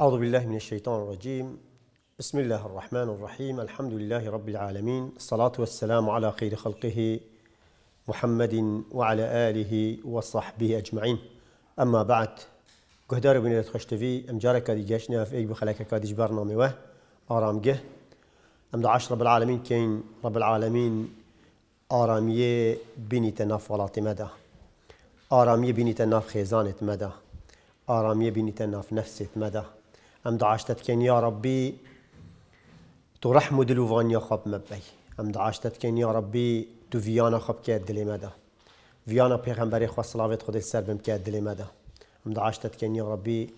أعوذ بالله من الشيطان الرجيم بسم الله الرحمن الرحيم الحمد لله رب العالمين الصلاة والسلام على خير خلقه محمد وعلى آله وصحبه أجمعين أما بعد قهدار بن رت خوش ام جارا کادی گشنا اف ایک بخلاک کادیش آرام وه آرامگه ام دعاش رب العالمين كين رب العالمين آرامي بني تناف ولاتی مدى آرامي بني تناف خيزانة مدى آرامي بني تناف نفسة مدى ام دعاش تتكين يا ربي تو رحمو يا خب مبي ام دعاش تتكين يا ربي تو فيانا خب كاد دلي مدى فيانا پیغمبر خوا صلاة خود سر بم كاد دلي مدى ام دعاش تتكين يا ربي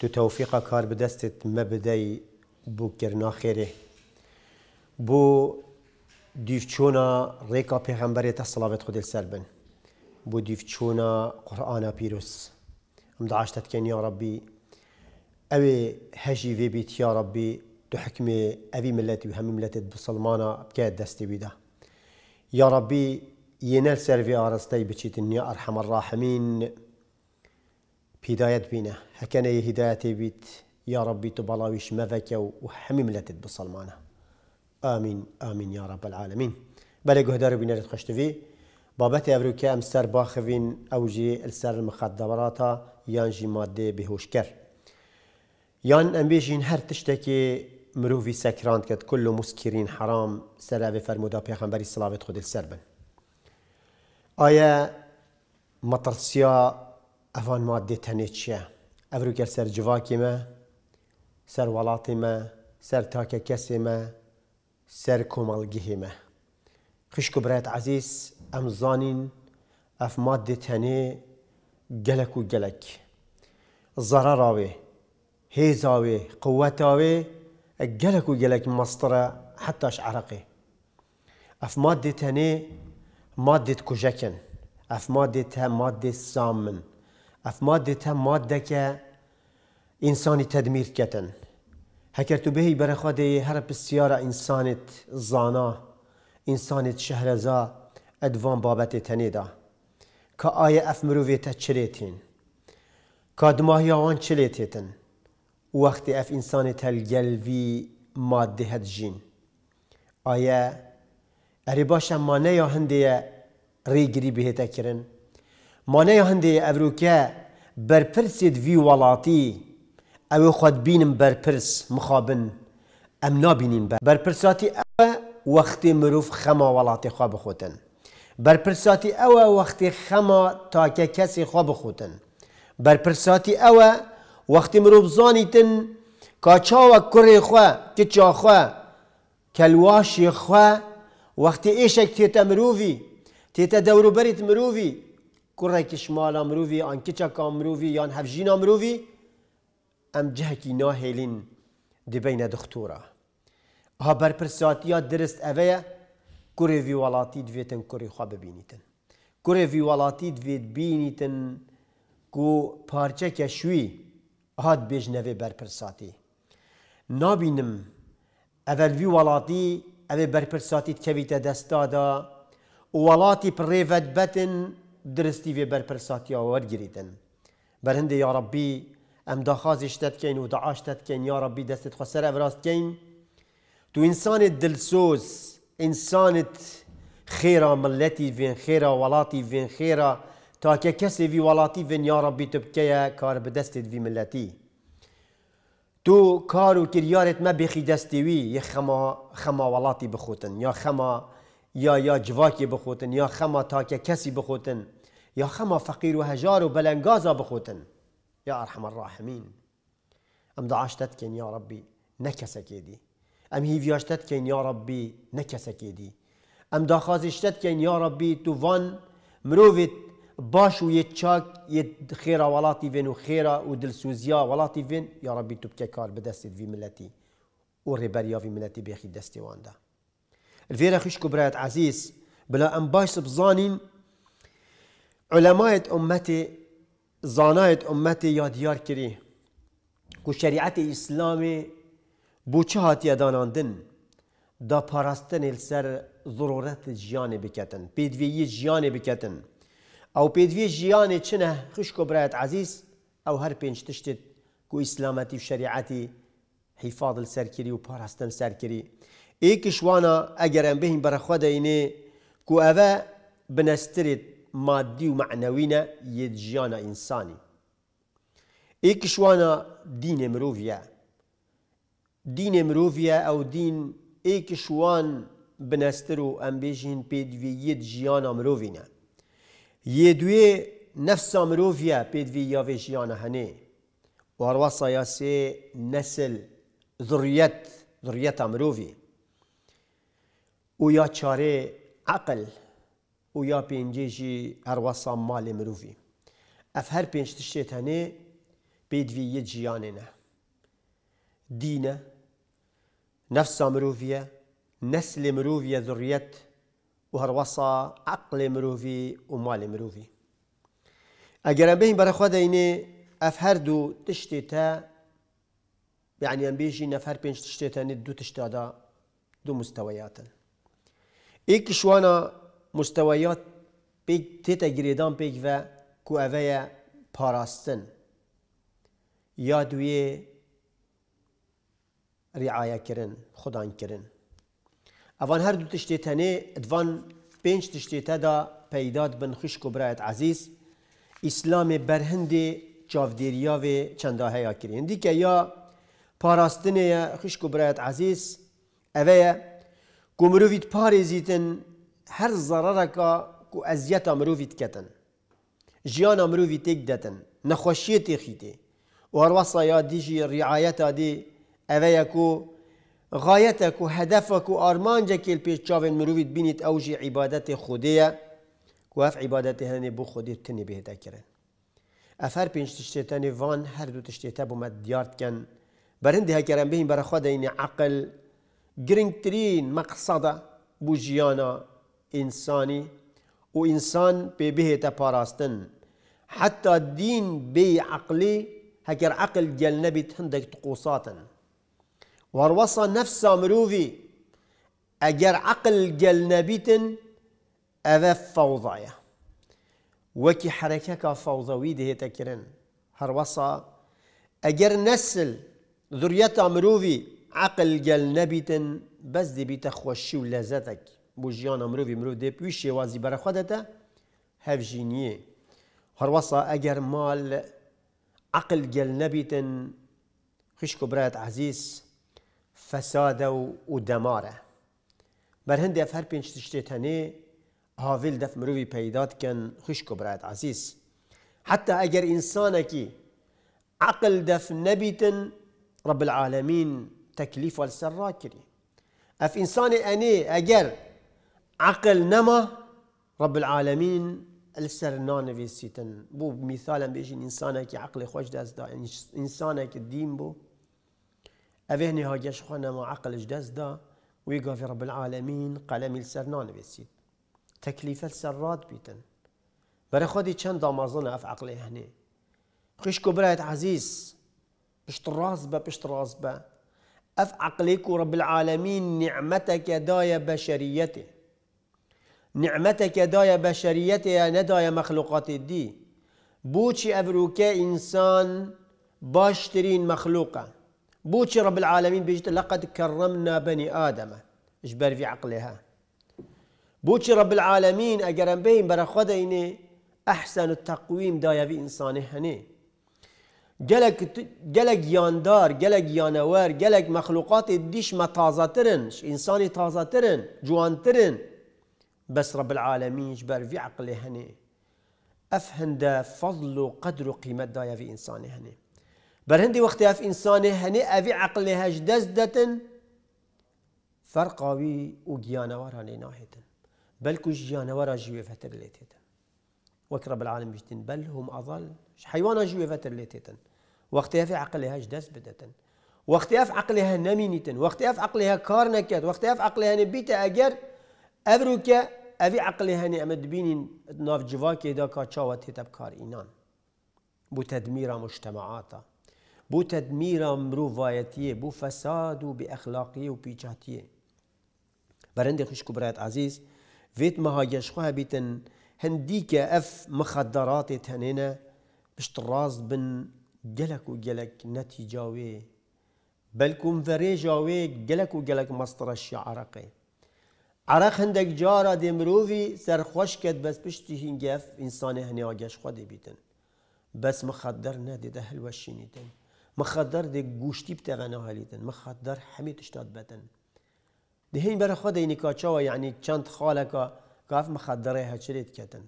تو توفيقا كار بدستت مبدي بو كرنا خيري بو ديفتشونا ريكا پیغمبر تا صلاوات خود سر بو ديفتشونا قرآن پیروس ام دعاش تتكين يا ربي اوي هجي في بيت يا ربي تحكمي اوي ملتي وهم ملتي بسلمانا بكاد دستي بيده يا ربي ينال سرفي ارستي بتشيتني ارحم الراحمين بهداية بينا هكنا هدايتي بيت يا ربي تبلاويش مذكا وحمي ملتت بسلمانا آمين آمين يا رب العالمين بلي قهدار بينا لتخش في بابتي أفريكا أمسر باخفين أوجي السر المخدراتا يانجي مادة بهوشكر یان ئەمبێژین هەر تشتێکی مرۆڤی سەکران کە کل و مسکرین حرام سەراێ فەرمودا پێخەمبەری سلااوێت خودل سەر بن. ئایا مەترسیا ئەوان مادێ تەنێ چییە؟ ئەڤروکە سەر جوواکیمە، سەر وڵاتیمە، سەر تاکە کەسێمە، سەر کۆمەڵگیهێمە. خشک و برێت عزیز ئەم زانین ئەف مادێ تەنێ گەلک و گەلک. ضرر ڕاوێ هیزاوی قوەتاوێ گەلک و گەلک مستره، حتاش اف ماده تاني ماده کجکن، اف ماده مادێت ماده سامن اف ماده ئەف ماده هە انساني تدمير كتن هەکر تو بهی برخواده هر پرسیارە انسانت زانا ئینسانت شەهرەزا ادوان بابەتێ تەنێدا آیا ئایا ئەف مرۆڤێتە چرێتین کا آوان چلیتیتن. وقت اف انسان تلگلوی ماده هد جین آیا اری باشم مانه یا هنده ریگری بهتا کرن ما یا هنده اوروکه برپرسید وی ولاتی او خود بینم برپرس مخابن ام نابینیم برپرساتی او وقت مروف خما ولاتی خواب خوتن برپرساتی او وقت خما تاکه کسی خواب خوتن برپرساتی او وقتی مروب بزانی تن کاچا و کره خوا کچا خوا کلواش خوا وقتی ایشک تیتا مرووی تیتا دورو بریت مرووی کره کشمالا مرووی آن کچا کام مرووی یان هفجینا مرووی ام جهکی ناهیلین دی بین دختورا ها ها درست اوه کره وی ولاتی دویتن کره خواه ببینیتن کره وی ولاتی دویت بینیتن کو پارچه کشوی هاد بيج نوي برپرساتي نابينم اول وي ولاتي اوي برپرساتي تكويته دستادا ولاتي بريفت بتن درستي في برپرساتي ورگريتن برهنده يا ربي ام دخازش كين و دعاش كين يا ربي دستت خسر اوراست كين تو انسان دلسوز انسان خيرا ملتي فين خيرا ولاتي فين خيرا تا که کسی وی ولاتی ون یا ربی تبکیه کار به دستت وی ملتی تو کار و کریارت ما بخی دستی وی یا خما, خما ولاتی بخوتن یا خما یا یا جواکی بخوتن یا خما تا که کسی بخوتن یا خما فقیر و هجار و بلنگازا بخوتن یا ارحم الراحمین ام دا عشتت کن یا ربی نکسک دی ام هیوی عشتت کن یا ربی نکسک دی ام دا خازشتت کن یا ربی تو وان مروویت باش ويتشاك يد خيرا ولاتي فين وخيرا ودل سوزيا ولاتي فين يا ربي تو كار بدستي في ملتي وريبريا في ملتي بيخي دستي واندا الفيرا خش كبرات عزيز بلا ام باش بزانين علماء امتي زانايت امتي يا ديار كري كو شريعة اسلامي بو چهات يداناندن دا پارستن السر ضرورت جياني بكتن بيدويي جيان بكتن ئەو پێدوێ ژیانێ چنە خشکۆ برایەت عزیز او هر پینج تشتید کو اسلامتی و شریعتی حفاظ سرکری و پارستن سرکری ای کشوانا اگر ام بهیم برا خود اینه کو ئەوە بنسترید مادی و ید یەت انسانی ای کشوانا دین مرۆڤە دین مرۆڤە او دین ای کشوان بنسترو ام بهیم پیدوی ید ژیانە مرۆڤینە یه دوی نفس مروفیا پیدوی یاویشیان هنه واروا سیاسی نسل ذریت ذریت مروفی و یا چاره عقل و یا پینجیجی ارواسا مال مروفی اف هر پینج تشتیت هنه پیدوی یه جیانه نه دینه نفس مروفیه نسل مروفیه ذریت وهروەسا عقلێ مروفي و ماڵی مرۆڤی. ئەگەرە بین بەرەخوا دەینێ ئەف هەردوو تشتێ تە یعنیان بێژی نەفەر پێنج تشتێتەنێت دو مستويات ايك شوانا مستويات بيك تيتا جريدان بيك پێک كو کو باراستن يادوية رعاية كرن خدان كرن اوان هر دو تشتی تنه ادوان پنج تشتی تا دا پیداد بن خشک و برایت عزیز اسلام برهند چاودیریا و چنده هیا کرین دی که یا پاراستن خشک و برایت عزیز اوه گمرویت پاریزیتن هر ضرر که که ازیت امرویت کتن جیان امرویت تک دتن نخوشیت خیده و هر وصا یا دیجی رعایت دی اوه کو غایتک و هدفک و پیش البیش جاوين مروفيت بینید اوجي عبادت خودية اف عبادت هنه بو خودی تنی به کرن افر پنج وان هر دو تشتیته بومد دیارد کن برنده هکرن بهین برا خود این عقل گرنگترین مقصد بو جیانا انسانی و انسان به بهتا پاراستن حتی دین بی عقلی هکر عقل گل نبید هندک تقوصاتن وروصا نفسا مروفي اجر عقل قل نبيتن اذا فوضايا وكي حركك فوضوي ده تكرن هروصا اجر نسل ذريتا مروفي عقل قل نبيتن بس دي بيتخوشي ولذتك بوجيان مروفي مروف دي بيشي وازي برخودتا هفجينيه هروصا اجر مال عقل قل نبيتن خشكو برات عزيز فساده و, دماره بر هندی اف پینج پنج تشتی تنه هاویل دف مروی پیداد کن خوش کبرد عزیز حتی اگر انسان اکی عقل دف نبیتن رب العالمین تکلیف و السر را کری اف انسان انه اگر عقل نما رب العالمين السر نانفيسيتن بو مثالا بيجي اکی عقل خوش دست دا انسانك الدين بو اوهني ها جشخانه ما عقلش دست دا ويقافي رب العالمين قلمي السرنان بيسيد تكليفه السرات بيتن برای خودی چند دامازن اف عقل هني خش كبرات عزيز اشتراز به اشتراز به اف عقليك رب العالمين نعمتك دايا بشريتي نعمتك دايا بشريتي ندايا مخلوقات دي بوشي افروكا انسان باشترين مخلوقه بوشي رب العالمين بيجت لقد كرمنا بني آدم اجبر في عقلها بوشي رب العالمين اجرم بهم برا ايني احسن التقويم دايا في انسانه هني جلك جلك ياندار جلك يانوار جلك مخلوقات ديش ما تازاترنش انساني تازاترن جوانترن بس رب العالمين جبر في عقله هني أفهم دا فضل وقدر وقيمة دايا في انسانه هني بل هندي وقتها في انسان هني افي عقل هج دزدتن فرقاوي وجيانا ورا ناحيتن بل كوش ورا جيوي فتر ليتيتن وكرب العالم بجتن بل هم اضل حيوانا جيوي فتر ليتيتن وقتها في عقل هج دز بدتن عقلها نمينيتن وقتها في عقلها كار وقتها في عقلها نبيتا اجر افروكا افي عقلها نعمد بينين ناف جواكي داكا تشاوت هتب كار اينان بتدمير مجتمعاته بو تدمیر مروفایتیه بو فساد و بی اخلاقی و پیچاتیه برند خوش برایت عزیز ویت مها یشخوها بیتن هندی که اف مخدرات تنینه بشت راز بن گلک و گلک نتیجاوی بلکم فری جاوی گلک و گلک مسترش عرقه عرق هندک جارا دی مرووی خوش کد بس پشتی هنگف انسان هنی آگش خود بیتن بس مخدر هلوشی نیتن مخدر دی گوشتی بته غنا هلیتن مخدر همه تشتاد بتن ده هین برا خود اینی و یعنی چند خاله کا گاف مخدره هچریت کتن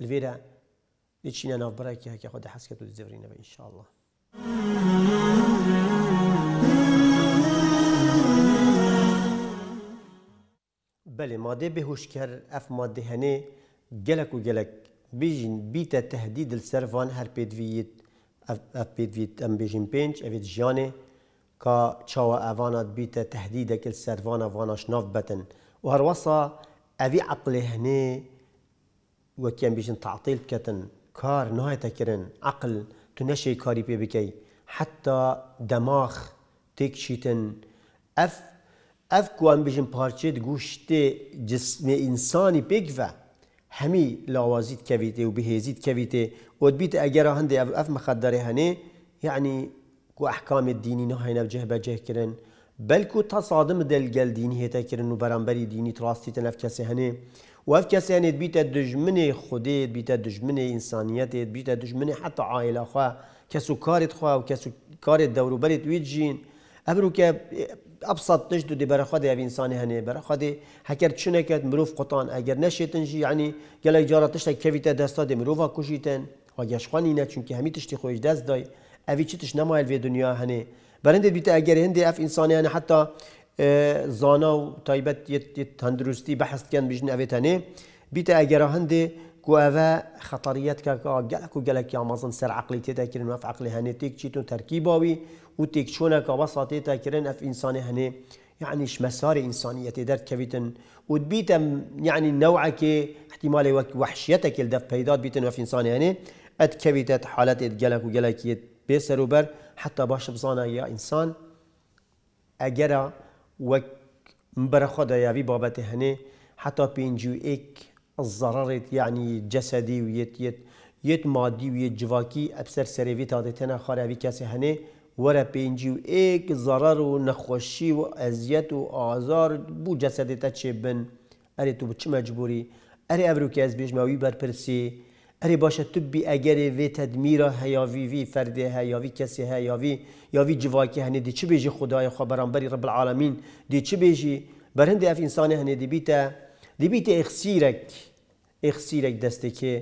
الویره ده چینه ناف برای که هکی خود حس کتو زورینه به انشاءالله بله ماده به بهوشکر اف ماده هنه گلک و گلک بیجین بیت تهدید السروان هر پیدویت اف بيت فيت ام بي بيجين بينج افيت جاني كا تشاوا افانا بيتا تهديدا كل سيرفانا فانا شناف بتن وهروصا افي عقل هني وكيان بيجن تعطيل كتن كار نهاية كرن عقل تنشي كاري بي بكي حتى دماغ تيك شيتن اف اف كوان بيجن بارشي جوشتي جسم انساني بيكفا همی لوازید کویته و کویته کەویتێ بیت اگر هند اف مەخەدەێ هەنێ یعنی کو احکام دینی نه نهاینە جه به جه کرن بلکو تصادم دل گل دینی هتا کرن و بەرامبەری دینی تراستی تنف تڕاستی تەنەف و اف وەف کەسیانێت بیت دجمن خودی بیت دجمن انسانیت بیت دجمن حتا عائلەخوا کەس کسو کارت خوا و کسو کارت دورو ویت ویجین ئەبر که ابسط نجد دی برای یا انسان هنه برای هکر چونه مروف قطان اگر نشیتن جی یعنی گله جارا تشت کویت دستا میرو مروفا کشیتن و خوانی نه چون که همی تشتی خویش دست دای اوی چی تش وی دنیا هنه برند بیت اگر هندی اف انسان یعنی حتی زانا و تایبت یه تندرستی بحث کن بیشن اوی تنه بیت اگر هندی کو اوه خطریت که گلک و گلک آمازن سر عقلي تيتا کرن ما في عقلي هاني تيك تشيتو تركيباوي وتيك و تیک تيتا که بسا تیتا کرن اف انسان هنه يعنيش مسار إنسانية درت كفيتن وتبيتم يعني نوعك احتمال وحشيتك الدف بيدات بيتن وفي إنسان يعني أتكفيتت حالات إتجلك وجلك بيسر وبر حتى باش بزانا يا إنسان أجرا وك مبرخدا يا في بابته هني حتى بينجو ايك ضرارت یعنی جسدی و یت یت یت مادی و یت جواکی ابسر سروی تا دیتنا خاروی کسی هنه ور پینجی و ایک ضرر و نخوشی و اذیت و آزار بو جسد تا چه بن اره تو چه مجبوری اره ابرو که از بیش موی برپرسی اره باشه تو بی اگر وی تدمیر هیاوی وی فرد هیاوی کسی هیاوی یاوی جواکی هنه دی چه بیجی خدای خبران بری رب العالمین دی چه بیجی برهنده اف انسان هنی دی بیته دەبیتە ئەخسیرێک ئەخسیرێک دەستێکێ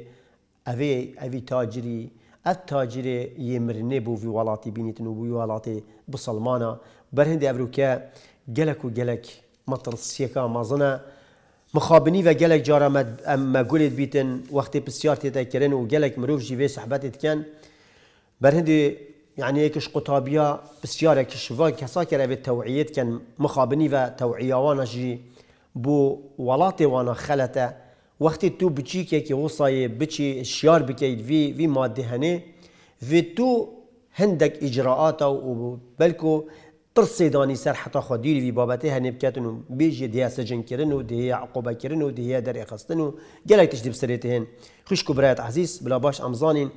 ئەوێ ئەوی تاجری ئەف تاجرێ یێمرنێ بۆ وی وڵاتی نو و بووی بسلمانا بسەلمانە بەرهندی ئەروکە گەلک و گەلک مەترسیەکە مەزنە مخابنی و گەلک جارە ئەممە گولێت بیتن وەختی پرسیار تێتەکردن و گەلک مرۆڤ ژیێ سەحبەتێت کەن بەرهندی يعني يكش قطابية بسيارة كشفان كساكر أبي التوعيات كان مخابني و توعيوانا جي بو ولاتي وانا خلتا وقت تو كي وصاي بچي شيار بكي في في مادی هني في تو هندك اجراءات او بلكو ترسي داني سر حتى خدير في بابته هني و بيجي دیە سجن و دەیە عقوبة و دەیە در و گەلێک تشتی بسرێت هێن خوشک و برایەت بلا باش امزانين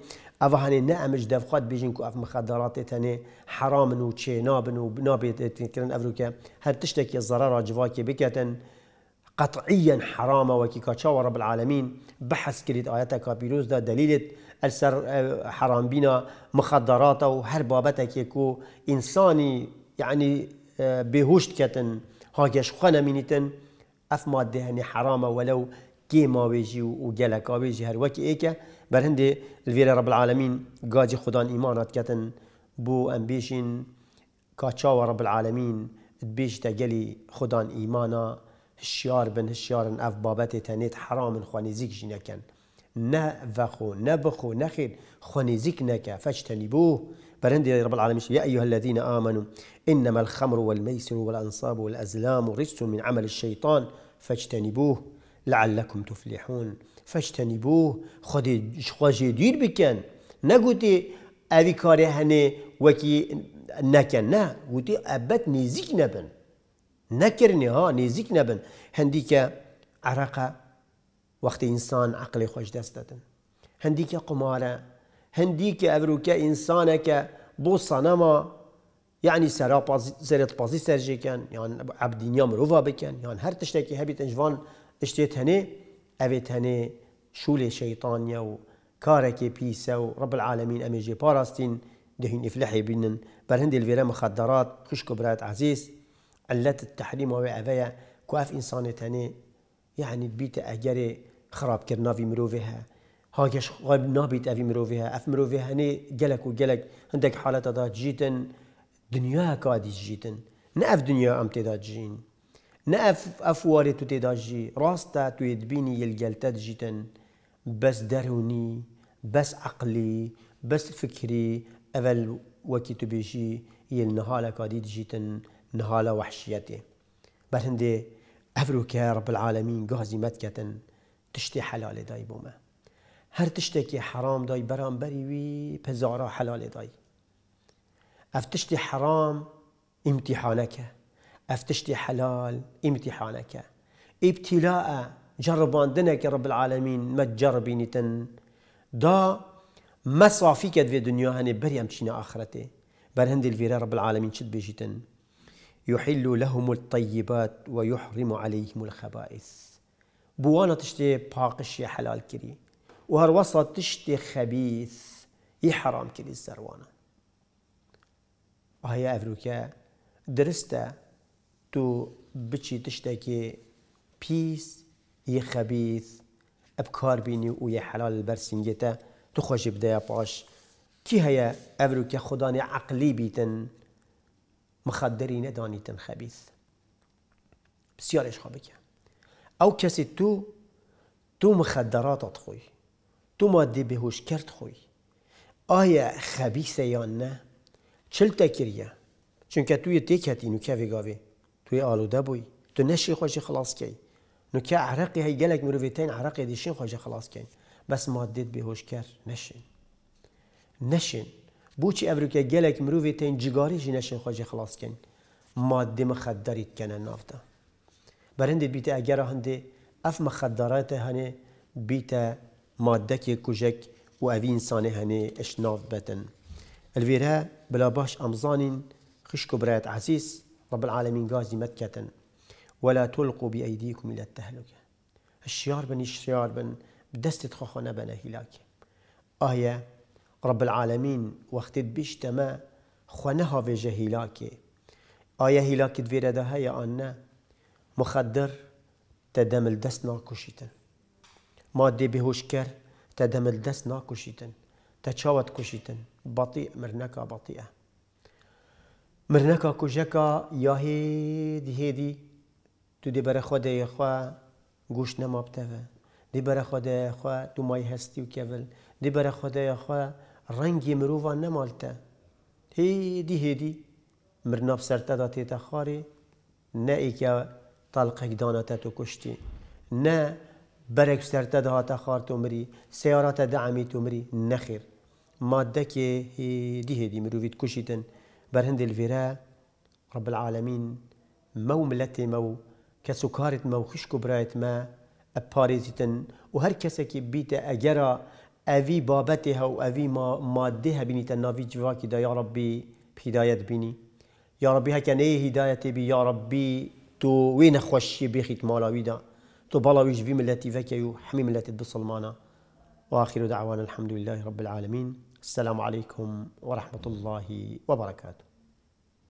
ئەوە هني نعمج دفقات بيجنكو اف ئەف تاني هەنێ حرامن و چێ نابن و نابێتکردن ئەفروکە هەر تشتێکی زەرە ڕاجواکێ بکەتن قطعيا حرام وكيكاتشا رب العالمين بحث كريت آياتا كابيروز دا دليلت السر آه، حرام بينا مخدرات أو هر بابتك يكو إنساني يعني آه، بهوشت كتن هاجش خنا مينيتن اف ماده يعني حرام ولو كيما ويجي وجلك كابيجي هر وكي إيكا برهندي الفيرا رب العالمين قاجي خدان ايمانات كتن بو امبيشن كاتشا رب العالمين تبيش تجلي خدان ايمانا هشیار بن ان اف بابت تنیت حرام خوانیزیک کن نه وخو نه بخو نخیر خوانیزیک نکه فاجتنبوه برندي رب العالمين يا أيها الذين آمنوا إنما الخمر والميسر والأنصاب والأزلام رجس من عمل الشيطان فاجتنبوه لعلكم تفلحون فاجتنبوه خدي خواجي دير بكن نقولتي أبي كاري هني وكي نکن نه قلتي ابد نزیک نبن نكرني ها نێزیک نەبن هەندیکە عراقە وەختی ئینسان عقلی خۆش هنديك هەندیکە قمارە هەندیکە ئەڤروکە ئینسانەکە بۆ سەنەما یعنی سەرا عبد پازی سەرژێکن یان عبدینیا مرۆڤ بکەن یان هەر تشتێکی هەبیت ئەنجوان شتێت هني ئەوێت هەنێ شولێ شەیتانیا و کارێکی پیسە و ڕب العالمین ئەمێژێ پاراستین دهین ئفلحی بینن بەرهندی الێرە مخدرات خوشک و برات عزیز علت التحريم و اوه که انسان تنه يعني بيت اگر خراب كرنا في مروه هاكش غاب نابيت نابیت اوی اف مروه ني جلك وجلك عندك حالة حالت دا جیتن دنیا کادی جیتن نه ام تدا جين نأف افوار تو تدا جی راستا تو يدبيني یلگلتا جيتن بس داروني بس عقلي بس فكري اول وكي تبيجي يلنهالك عديد جيتن نهاله وحشيتي بل هندي أفروك يا رب العالمين قهزي متكتن تشتي حلال داي بوما هر تشتكي حرام داي برام بريوي بزارا حلال داي افتشتي حرام امتحانك افتشتي حلال امتحانك ابتلاء جربان دنك يا رب العالمين ما تجربيني تن دا ما صافيك في دنيا هني بريم تشينا آخرتي بر هندي الفيرا رب العالمين شد بيجيتن يحل لهم الطيبات ويحرم عليهم الخبائث بوانا تشتي باقش يا حلال كري وهر وسط تشتي خبيث يحرام كري الزروانة وهي أفريكا درستا تو بچي تشتكي بيس يا خبيث أبكار بيني ويا حلال البرسنجتا تخرج بدايا باش كي هيا أفريكا خداني عقلي بيتن مخدری ندانیتن خبیث بسیارش خواه بکن او کسی تو تو مخدرات خوی تو ماده بهوش کرد خوی آیا خبیثه یا نه چل تکریه چون که توی تکتی نو که وگاوی توی آلوده بوی تو نشی خوش خلاص کی نو که عرقی های گلک تین عرقی دیشین خوش خلاص کی بس ماده بهوش کرد نشین نشین بوچی افریقا گلک مروی تین جگاری جنشن خواج خلاص کن ماده مخدریت کن نافتا برند بیت اگر هنده اف مخدرات هنه بیت ماده که کجک و اوی انسانه هنه ناف بتن الویره بلا باش امزانین خشکو برایت عزیز رب العالمین گازی متکتن ولا تلقوا بأيديكم إلى التهلكة الشيار بن الشيار بن دستت خوخنا بنا هلاك آية رب العالمين وقت بيشتما خونه في جهيلاك آية آیا هیلاکت ویره ده هیا مخدر تدم الدس ناکشیتن ماده بهوش کر تدم الدس ناکشیتن تشاوت کشیتن بطيء مرنكا بطیعه مرنكا كوشكا يا هيدي هيدي تو دي برا خود خوا گوش نمابته دی برا خود خوا تو مای هستی و کول دی بر خود خوا رنگی مروفا نمالتا هی دی هی دی مرناف سرتا دا تیتا خاری سەرتەدا تێتە خارێ نە ئیکیا تو کشتی کوشتی برک سرتا دا تا خار تو مری سیارات دعمی تو مری نخیر نەخیر مادەکێ هێدی هێدی مرۆڤیت کوشیتن بەرهندێ لڤێرە رب العالمین مەو ملەتێ مەو کەس و کارت مەو خشک و برایت ما اپاریزیتن و هر کسی که بیت اگره اوی بابته ها و اوی ما ماده ها بینی تناوی جوا که دا یا ربی هدایت بینی یا ربی هکن ای هدایت بی یا ربی تو وين خوشي بيخيت مالاوي دا تو بلاويش في ملتي فكيو حمي ملتي بسلمانا واخر دعوانا الحمد لله رب العالمين السلام عليكم ورحمه الله وبركاته